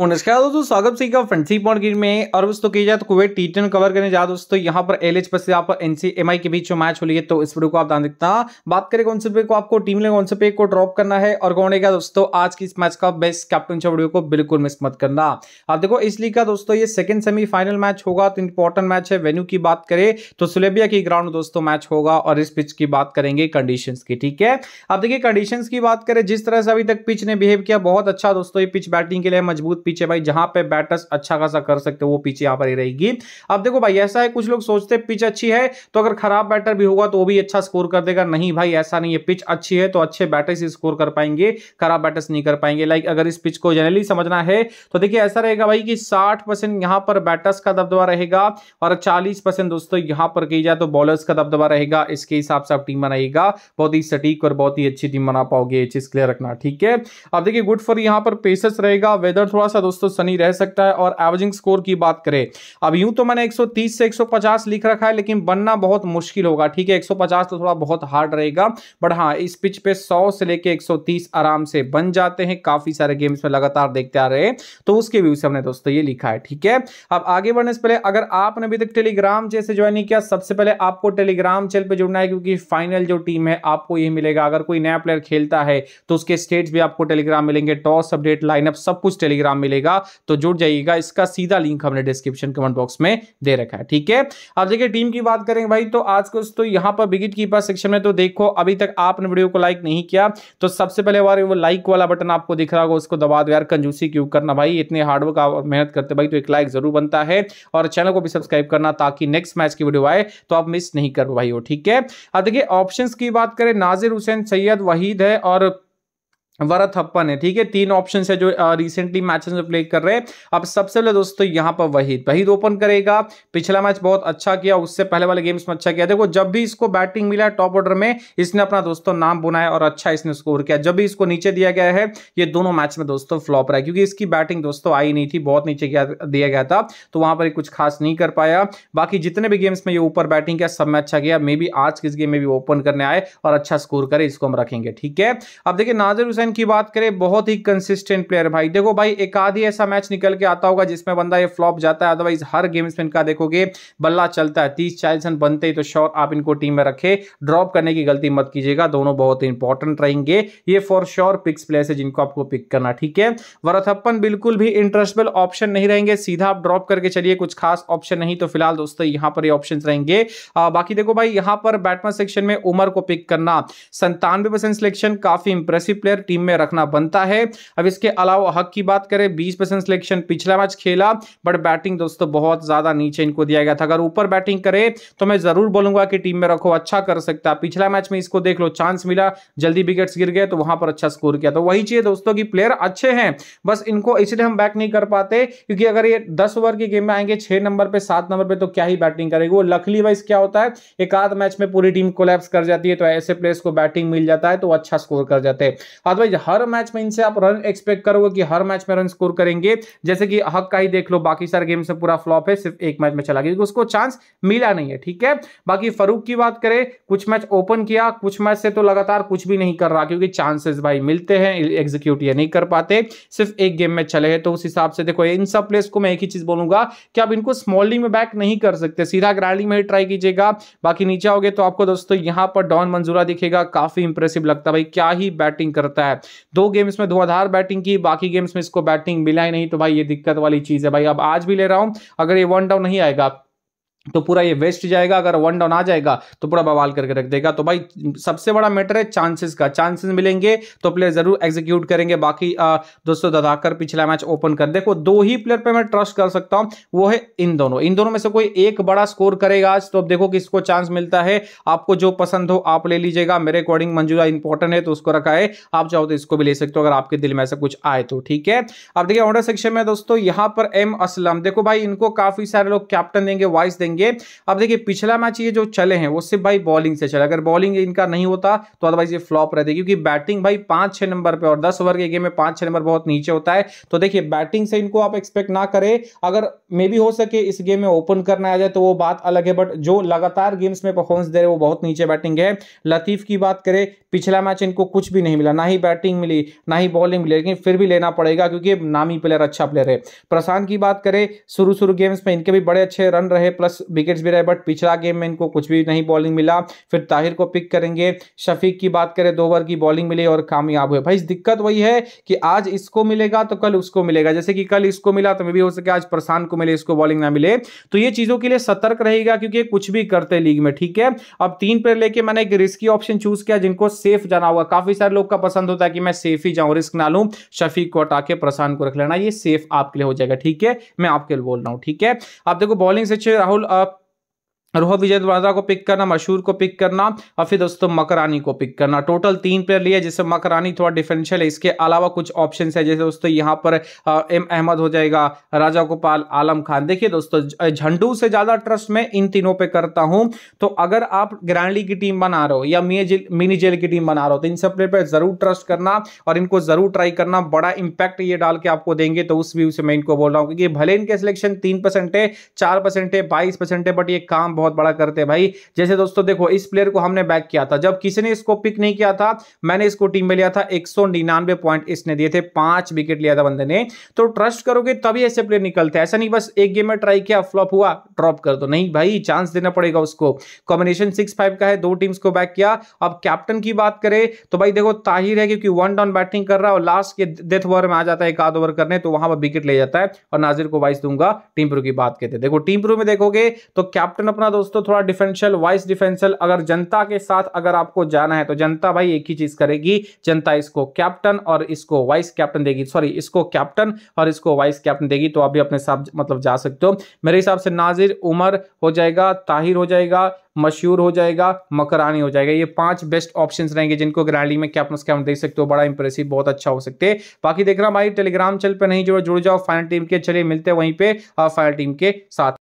नमस्कार दोस्तों स्वागत सिंह का फ्रेंडसी पॉइंट गिर में और दोस्तों की जाए तो कुवैत टी टेन कवर करने जा दोस्तों यहाँ पर एल एच पर यहाँ पर एनसीएमआई के बीच जो मैच हो रही है तो इस वीडियो को आप ध्यान देखता बात करें कौन से पे को आपको टीम ने कौन से पे को ड्रॉप करना है और कौन है दोस्तों आज की इस मैच का बेस्ट कैप्टन वीडियो को बिल्कुल मिस मत करना आप देखो इसलिए का दोस्तों ये सेकंड सेमीफाइनल मैच होगा तो इंपॉर्टेंट मैच है वेन्यू की बात करें तो सुलेबिया की ग्राउंड दोस्तों मैच होगा और इस पिच की बात करेंगे कंडीशन की ठीक है आप देखिए कंडीशन की बात करें जिस तरह से अभी तक पिच ने बिहेव किया बहुत अच्छा दोस्तों ये पिच बैटिंग के लिए मजबूत पीछे भाई जहां पे बैटर्स अच्छा खासा कर सकते हो वो पीछे यहां पर ही रहेगी अब देखो भाई ऐसा है कुछ लोग सोचते पिच अच्छी है तो अगर खराब बैटर भी होगा तो वो भी अच्छा स्कोर कर देगा नहीं भाई ऐसा नहीं है पिच अच्छी है तो अच्छे बैटर्स स्कोर कर पाएंगे खराब बैटर्स नहीं कर पाएंगे लाइक अगर इस पिच को जनरली समझना है तो देखिए ऐसा रहेगा भाई कि साठ परसेंट यहां पर बैटर्स का दबदबा रहेगा और चालीस परसेंट दोस्तों यहां पर कही जाए तो बॉलर्स का दबदबा रहेगा इसके हिसाब से आप टीम बनाएगा बहुत ही सटीक और बहुत ही अच्छी टीम बना पाओगे ये चीज क्लियर रखना ठीक है अब देखिए गुड फॉर यहां पर पेसेस रहेगा वेदर थोड़ा सा दोस्तों सनी रह सकता है और एवरेजिंग स्कोर की बात करें अब यूं तो मैंने 130 से 150 लिख रखा है लेकिन बनना बहुत मुश्किल होगा ठीक है 150 तो थोड़ा बहुत हार्ड रहेगा बट हाँ इस पिच पे 100 से लेके 130 आराम से बन जाते हैं काफी सारे गेम्स में लगातार देखते आ रहे तो उसके व्यू से हमने दोस्तों ये लिखा है ठीक है अब आगे बढ़ने से पहले अगर आपने अभी तक टेलीग्राम जैसे ज्वाइन नहीं किया सबसे पहले आपको टेलीग्राम चैनल पर जुड़ना है क्योंकि फाइनल जो टीम है आपको ये मिलेगा अगर कोई नया प्लेयर खेलता है तो उसके स्टेट्स भी आपको टेलीग्राम मिलेंगे टॉस अपडेट लाइनअप सब कुछ टेलीग्राम मिलेगा तो जुड़ जाइएगा इसका सीधा लिंक हमने डिस्क्रिप्शन कमेंट बॉक्स में दे रखा है ठीक है अब देखिए टीम की बात करेंगे भाई तो आज कुछ तो यहाँ पर विकेट कीपर सेक्शन में तो देखो अभी तक आपने वीडियो को लाइक नहीं किया तो सबसे पहले बार वो लाइक वाला बटन आपको दिख रहा होगा उसको दबा दो यार कंजूसी क्यों करना भाई इतने हार्डवर्क आप मेहनत करते भाई तो एक लाइक जरूर बनता है और चैनल को भी सब्सक्राइब करना ताकि नेक्स्ट मैच की वीडियो आए तो आप मिस नहीं कर भाई हो ठीक है अब देखिए ऑप्शन की बात करें नाजिर हुसैन सैयद वहीद है और वरथप्पन है ठीक है तीन ऑप्शन है जो रिसेंटली मैचेस में प्ले कर रहे हैं अब सबसे पहले दोस्तों यहां पर वहीद वहीद ओपन करेगा पिछला मैच बहुत अच्छा किया उससे पहले वाले गेम्स में अच्छा किया देखो जब भी इसको बैटिंग मिला टॉप ऑर्डर में इसने अपना दोस्तों नाम बुनाया और अच्छा इसने स्कोर किया जब भी इसको नीचे दिया गया है ये दोनों मैच में दोस्तों फ्लॉप रहा क्योंकि इसकी बैटिंग दोस्तों आई नहीं थी बहुत नीचे दिया गया था तो वहां पर कुछ खास नहीं कर पाया बाकी जितने भी गेम्स में ये ऊपर बैटिंग किया सब में अच्छा किया मे बी आज किस गेम में भी ओपन करने आए और अच्छा स्कोर करे इसको हम रखेंगे ठीक है अब देखिए नाजर हुसैन चेतन की बात करें बहुत ही कंसिस्टेंट प्लेयर भाई देखो भाई एक आधी ऐसा मैच निकल के आता होगा जिसमें बंदा ये फ्लॉप जाता है अदरवाइज हर गेम्स में इनका देखोगे बल्ला चलता है तीस चालीस रन बनते ही तो श्योर आप इनको टीम में रखे ड्रॉप करने की गलती मत कीजिएगा दोनों बहुत ही इंपॉर्टेंट रहेंगे ये फॉर श्योर पिक्स प्लेयर्स है जिनको आपको पिक करना ठीक है वरथप्पन बिल्कुल भी इंटरेस्टेबल ऑप्शन नहीं रहेंगे सीधा आप ड्रॉप करके चलिए कुछ खास ऑप्शन नहीं तो फिलहाल दोस्तों यहाँ पर ऑप्शन रहेंगे बाकी देखो भाई यहाँ पर बैटमैन सेक्शन में उमर को पिक करना संतानवे सिलेक्शन काफी इंप्रेसिव प्लेयर टीम टीम में रखना बनता है अब इसके अलावा हक की बात करें बीस परसेंट सिलेक्शन पिछला मैच खेला बट बैटिंग दोस्तों बहुत ज्यादा नीचे इनको दिया गया था अगर ऊपर बैटिंग करे तो मैं जरूर बोलूंगा कि टीम में रखो अच्छा कर सकता पिछला मैच में इसको देख लो चांस मिला जल्दी विकेट्स गिर गए तो वहां पर अच्छा स्कोर किया तो वही चाहिए दोस्तों की प्लेयर अच्छे हैं बस इनको इसलिए हम बैक नहीं कर पाते क्योंकि अगर ये दस ओवर की गेम में आएंगे छह नंबर पर सात नंबर पर तो क्या ही बैटिंग करेगी वो लकली वाइज क्या होता है एक आध मैच में पूरी टीम कोलैप्स कर जाती है तो ऐसे प्लेयर्स को बैटिंग मिल जाता है तो अच्छा स्कोर कर जाते हैं अदरवाइज हर मैच में इनसे आप रन एक्सपेक्ट करोगे कि हर मैच में रन स्कोर करेंगे जैसे कि हक का ही देख लो बाकी सारे गेम से पूरा फ्लॉप है सिर्फ एक मैच में चला गया उसको चांस मिला नहीं है ठीक है बाकी फरूक की बात करें कुछ मैच ओपन किया कुछ मैच से तो लगातार कुछ भी नहीं कर रहा क्योंकि चांसेस भाई मिलते हैं एग्जीक्यूट ये नहीं कर पाते सिर्फ एक गेम में चले हैं तो उस हिसाब से देखो इन सब प्लेस को मैं एक ही चीज बोलूंगा कि आप इनको स्मॉलिंग में बैक नहीं कर सकते सीधा ग्राइंडिंग में ही ट्राई कीजिएगा बाकी नीचे आओगे तो आपको दोस्तों यहां पर डॉन मंजूरा दिखेगा काफी इंप्रेसिव लगता है भाई क्या ही बैटिंग करता है है दो गेम्स में धुआधार बैटिंग की बाकी गेम्स में इसको बैटिंग मिला ही नहीं तो भाई ये दिक्कत वाली चीज़ है भाई अब आज भी ले रहा हूं अगर ये वन डाउन नहीं आएगा तो पूरा ये वेस्ट जाएगा अगर वन डाउन आ जाएगा तो पूरा बवाल करके रख देगा तो भाई सबसे बड़ा मैटर है चांसेस का चांसेस मिलेंगे तो प्लेयर जरूर एग्जीक्यूट करेंगे बाकी आ, दोस्तों दधाकर पिछला मैच ओपन कर देखो दो ही प्लेयर पे मैं ट्रस्ट कर सकता हूं वो है इन दोनों इन दोनों में से कोई एक बड़ा स्कोर करेगा आज तो अब देखो इसको चांस मिलता है आपको जो पसंद हो आप ले लीजिएगा मेरे अकॉर्डिंग मंजूरा इंपॉर्टेंट है तो उसको रखा है आप चाहो तो इसको भी ले सकते हो अगर आपके दिल में ऐसा कुछ आए तो ठीक है अब देखिए ऑर्डर सेक्शन में दोस्तों यहां पर एम असलम देखो भाई इनको काफी सारे लोग कैप्टन देंगे वाइस देंगे करेंगे अब देखिए पिछला मैच ये जो चले हैं वो सिर्फ भाई बॉलिंग से चले अगर बॉलिंग इनका नहीं होता तो अदरवाइज ये फ्लॉप रहते क्योंकि बैटिंग भाई पांच छह नंबर पर और दस ओवर के गेम में पांच छह नंबर बहुत नीचे होता है तो देखिए बैटिंग से इनको आप एक्सपेक्ट ना करें अगर मे भी हो सके इस गेम में ओपन करना आ जाए तो वो बात अलग है बट जो लगातार गेम्स में परफॉर्मेंस दे रहे वो बहुत नीचे बैटिंग है लतीफ की बात करें पिछला मैच इनको कुछ भी नहीं मिला ना ही बैटिंग मिली ना ही बॉलिंग मिली लेकिन फिर भी लेना पड़ेगा क्योंकि नामी प्लेयर अच्छा प्लेयर है प्रशांत की बात करें शुरू शुरू गेम्स में इनके भी बड़े अच्छे रन रहे प्लस विकेट्स भी रहे बट पिछला गेम में इनको कुछ भी नहीं बॉलिंग मिला फिर ताहिर को पिक करेंगे शफीक की बात करें दो ओवर की बॉलिंग मिली और कामयाब हुए भाई दिक्कत वही है कि आज इसको मिलेगा तो कल उसको मिलेगा जैसे कि कल इसको मिला तो मे भी हो सके आज प्रशांत को मिले इसको बॉलिंग ना मिले तो ये चीज़ों के लिए सतर्क रहेगा क्योंकि कुछ भी करते लीग में ठीक है अब तीन प्लेयर लेके मैंने एक रिस्की ऑप्शन चूज किया जिनको सेफ जाना होगा काफी सारे लोग का पसंद होता है कि मैं सेफ ही जाऊं रिस्क ना लूं शफीक को हटा के प्रशांत को रख लेना ये सेफ आपके लिए हो जाएगा ठीक है मैं आपके लिए बोल रहा हूँ ठीक है आप देखो बॉलिंग से अच्छे राहुल up रोह विजय द्वारा को पिक करना मशहूर को पिक करना और फिर दोस्तों मकरानी को पिक करना टोटल तीन प्लेयर लिए जिससे मकरानी थोड़ा डिफरेंशियल है इसके अलावा कुछ ऑप्शन है जैसे दोस्तों यहाँ पर एम अहमद हो जाएगा राजा गोपाल आलम खान देखिए दोस्तों झंडू से ज्यादा ट्रस्ट मैं इन तीनों पे करता हूं तो अगर आप ग्रैंडली की टीम बना रहे हो या मिनी जेल की टीम बना रहे हो तो इन सब प्लेयर पर जरूर ट्रस्ट करना और इनको जरूर ट्राई करना बड़ा इंपैक्ट ये डाल के आपको देंगे तो उस व्यू से मैं इनको बोल रहा हूँ क्योंकि भले इनके सिलेक्शन तीन है चार है बाईस है बट ये काम बहुत बड़ा करते हैं भाई जैसे दोस्तों देखो इस प्लेयर को हमने बैक किया था जब किसी ने इसको पिक नहीं किया था मैंने इसको टीम में लिया था एक पॉइंट इसने दिए थे पांच विकेट लिया था बंदे ने तो ट्रस्ट करोगे तभी ऐसे प्लेयर निकलते ऐसा नहीं बस एक गेम में ट्राई किया फ्लॉप हुआ ड्रॉप कर दो नहीं भाई चांस देना पड़ेगा उसको कॉम्बिनेशन सिक्स फाइव का है दो टीम्स को बैक किया अब कैप्टन की बात करें तो भाई देखो ताहिर है क्योंकि वन डाउन बैटिंग कर रहा है और लास्ट के डेथ ओवर में आ जाता है एक आध ओवर करने तो वहां पर विकेट ले जाता है और नाजिर को वाइस दूंगा टीम प्रो की बात कहते देखो टीम प्रो में देखोगे तो कैप्टन अपना दोस्तों थोड़ा डिफेंशियल वाइस डिफेंशियल अगर जनता के साथ अगर आपको जाना है तो जनता भाई एक ही चीज करेगी जनता इसको कैप्टन और इसको वाइस कैप्टन देगी सॉरी इसको कैप्टन और इसको वाइस कैप्टन देगी तो आप भी अपने साथ मतलब जा सकते हो मेरे हिसाब से नाजिर उमर हो जाएगा ताहिर हो जाएगा मशहूर हो जाएगा मकरानी हो जाएगा ये पांच बेस्ट ऑप्शंस रहेंगे जिनको ग्रैंडी में कैप्टन कैप्टन देख सकते हो बड़ा इंप्रेसिव बहुत अच्छा हो सकते हैं बाकी देखना भाई टेलीग्राम चैनल पे नहीं जुड़ो जुड़ जाओ फाइनल टीम के चलिए मिलते हैं वहीं पे फाइनल टीम के साथ